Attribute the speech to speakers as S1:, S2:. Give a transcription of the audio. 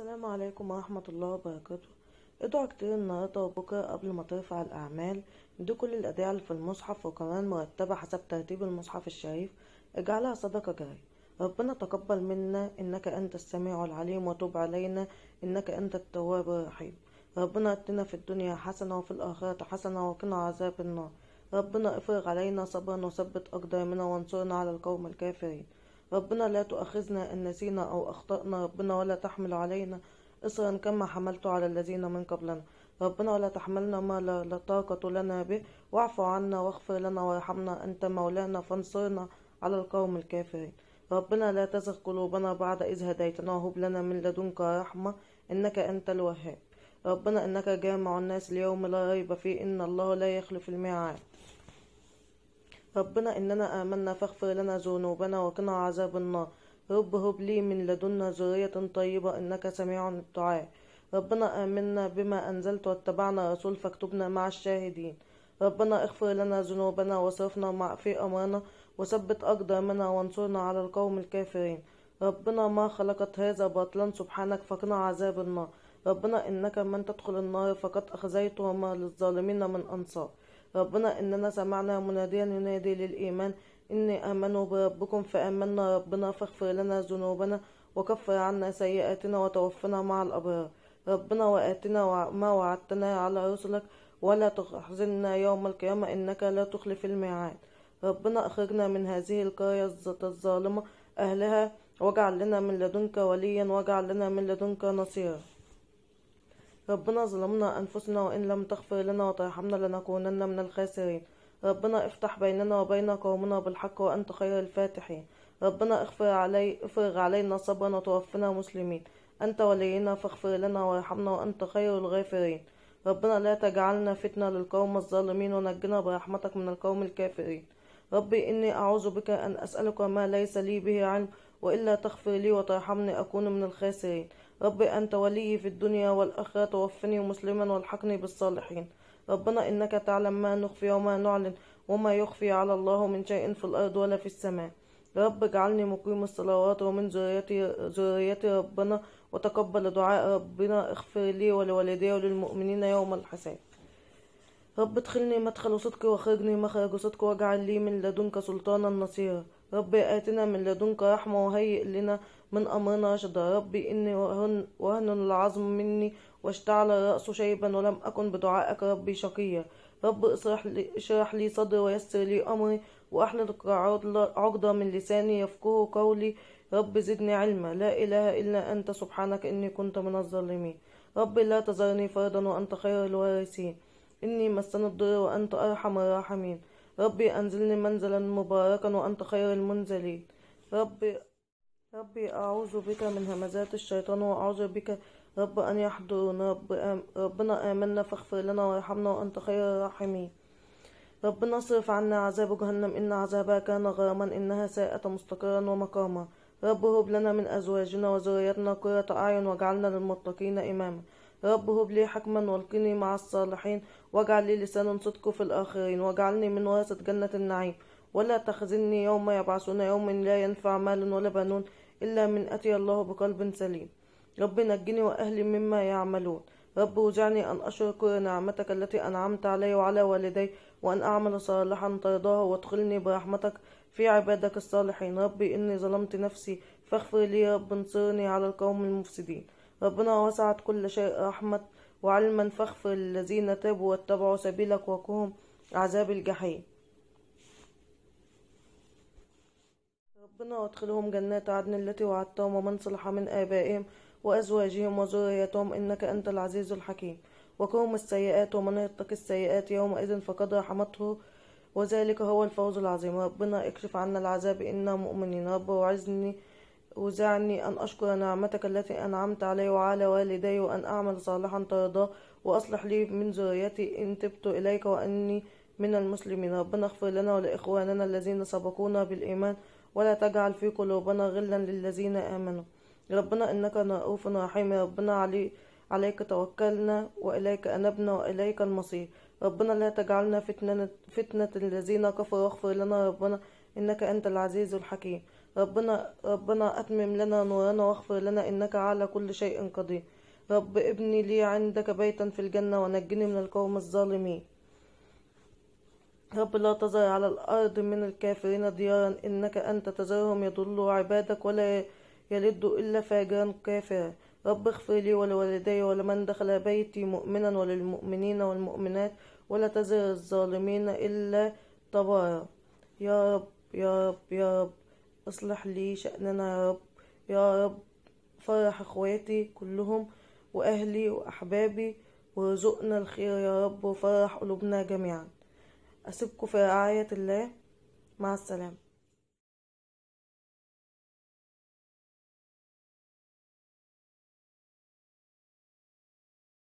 S1: السلام عليكم ورحمة الله وبركاته ادعوا كتير النهاردة وبكرة قبل ما ترفع الأعمال دي كل الأدعية اللي في المصحف وكمان مرتبة حسب ترتيب المصحف الشريف اجعلها صدقة جارية ربنا تقبل منا إنك أنت السميع العليم وتوب علينا إنك أنت التواب الرحيم ربنا اتنا في الدنيا حسنة وفي الآخرة حسنة وقنا عذاب النار ربنا افرغ علينا صبرا وثبت أقدامنا وانصرنا على القوم الكافرين ربنا لا تؤاخذنا إن نسينا أو أخطأنا ربنا ولا تحمل علينا إصرا كما حملت على الذين من قبلنا ربنا ولا تحملنا ما لا طاقة لنا به واعف عنا واغفر لنا وارحمنا أنت مولانا فانصرنا على القوم الكافرين ربنا لا تزغ قلوبنا بعد إذ هديتنا وهب لنا من لدنك رحمة إنك أنت الوهاب ربنا إنك جامع الناس ليوم لا ريب فيه إن الله لا يخلف الميعاد ربنا إننا آمنا فاغفر لنا ذنوبنا وقنا عذاب النار رب هب لي من لدنا ذرية طيبة إنك سميع الدعاء ربنا آمنا بما أنزلت واتبعنا رسول فاكتبنا مع الشاهدين ربنا اغفر لنا ذنوبنا وصرفنا مع في أمرنا وثبت أقدامنا وانصرنا على القوم الكافرين ربنا ما خلقت هذا باطلا سبحانك فقنا عذاب النار ربنا إنك من تدخل النار فقد أخزيت وما للظالمين من أنصار ربنا إننا سمعنا مناديا ينادي للإيمان إني آمنوا بربكم فآمنا ربنا فاغفر لنا ذنوبنا وكفر عنا سيئاتنا وتوفنا مع الأبرار ربنا وآتنا ما وعدتنا على رسلك ولا تحزنا يوم القيامة إنك لا تخلف الميعاد ربنا أخرجنا من هذه القرية الظالمة أهلها واجعل لنا من لدنك وليا واجعل لنا من لدنك نصيرا ربنا ظلمنا أنفسنا وإن لم تغفر لنا وترحمنا لنكونن من الخاسرين ربنا افتح بيننا وبين قومنا بالحق وأنت خير الفاتحين ربنا اغفر علي افرغ علينا صبرا وتوفنا مسلمين أنت ولينا فاغفر لنا وارحمنا وأنت خير الغافرين ربنا لا تجعلنا فتنة للقوم الظالمين ونجنا برحمتك من القوم الكافرين ربي إني أعوذ بك أن أسألك ما ليس لي به علم وإلا تغفر لي وترحمني أكون من الخاسرين رب أنت وليي في الدنيا والآخرة توفني مسلما والحقني بالصالحين ربنا إنك تعلم ما نخفي وما نعلن وما يخفي على الله من شيء في الأرض ولا في السماء رب اجعلني مقيم الصلوات ومن ذريتي ذريتي ربنا وتقبل دعاء ربنا اغفر لي ولوالدي وللمؤمنين يوم الحساب رب ادخلني مدخل صدق واخرجني مخرج صدق واجعل لي من لدنك سلطانا نصيرا ربي آتنا من لدنك رحمة وهيئ لنا من أمرنا رشدا ربي إني وهن, العظم مني واشتعل الرأس شيبا ولم أكن بدعائك ربي شقيا رب اشرح لي اشرح لي صدري ويسر لي أمري وأحلق عقدة من لساني يفقه قولي رب زدني علما لا إله إلا أنت سبحانك إني كنت من الظالمين رب لا تذرني فردا وأنت خير الوارثين إني مسني الضر وأنت أرحم الراحمين ربي أنزلني منزلا مباركا وأنت خير المنزلين ربي ربي أعوذ بك من همزات الشيطان وأعوذ بك رب أن يحضرنا رب آم ربنا آمنا فاغفر لنا وارحمنا وأنت خير الراحمين ربنا اصرف عنا عذاب جهنم إن عذابها كان غراما إنها ساءت مستقرا ومقاما رب هب لنا من أزواجنا وذريتنا قرة أعين واجعلنا للمتقين إماما رب هب لي حكما والقني مع الصالحين واجعل لي لسانا صدق في الآخرين واجعلني من ورثة جنة النعيم ولا تخزني يوم يبعثون يوم لا ينفع مال ولا بنون إلا من أتي الله بقلب سليم رب نجني وأهلي مما يعملون رب وجعني أن أشكر نعمتك التي أنعمت علي وعلى والدي وأن أعمل صالحا ترضاه وادخلني برحمتك في عبادك الصالحين ربي إني ظلمت نفسي فاغفر لي رب انصرني على القوم المفسدين ربنا وسعت كل شيء رحمة وعلما فاغفر الذين تابوا واتبعوا سبيلك وقهم عذاب الجحيم ربنا وادخلهم جنات عدن التي وعدتهم ومن صلح من آبائهم وأزواجهم وذريتهم إنك أنت العزيز الحكيم وقهم السيئات ومن يتق السيئات يومئذ فقد رحمته وذلك هو الفوز العظيم ربنا اكشف عنا العذاب إنا مؤمنين رب وعزني وزعني أن أشكر نعمتك التي أنعمت علي وعلى والدي وأن أعمل صالحا ترضاه وأصلح لي من ذريتي إن تبت إليك وأني من المسلمين ربنا اغفر لنا ولإخواننا الذين سبقونا بالإيمان ولا تجعل في قلوبنا غلا للذين آمنوا ربنا إنك رؤوف رحيم ربنا علي عليك توكلنا وإليك أنبنا وإليك المصير ربنا لا تجعلنا فتنة, فتنة الذين كفروا واغفر لنا ربنا إنك أنت العزيز الحكيم ربنا ربنا أتمم لنا نورنا واغفر لنا إنك على كل شيء قدير رب ابني لي عندك بيتا في الجنة ونجني من القوم الظالمين رب لا تزر على الأرض من الكافرين ديارا إنك أنت تزرهم يضلوا عبادك ولا يلدوا إلا فاجرا كافرا رب اغفر لي ولوالدي ولمن دخل بيتي مؤمنا وللمؤمنين والمؤمنات ولا تزر الظالمين إلا تبارا يا رب يا رب يا رب اصلح لي شأننا يا رب يا رب فرح اخواتي كلهم واهلي واحبابي وارزقنا الخير يا رب وفرح قلوبنا جميعا اسيبكم في رعايه الله مع السلامه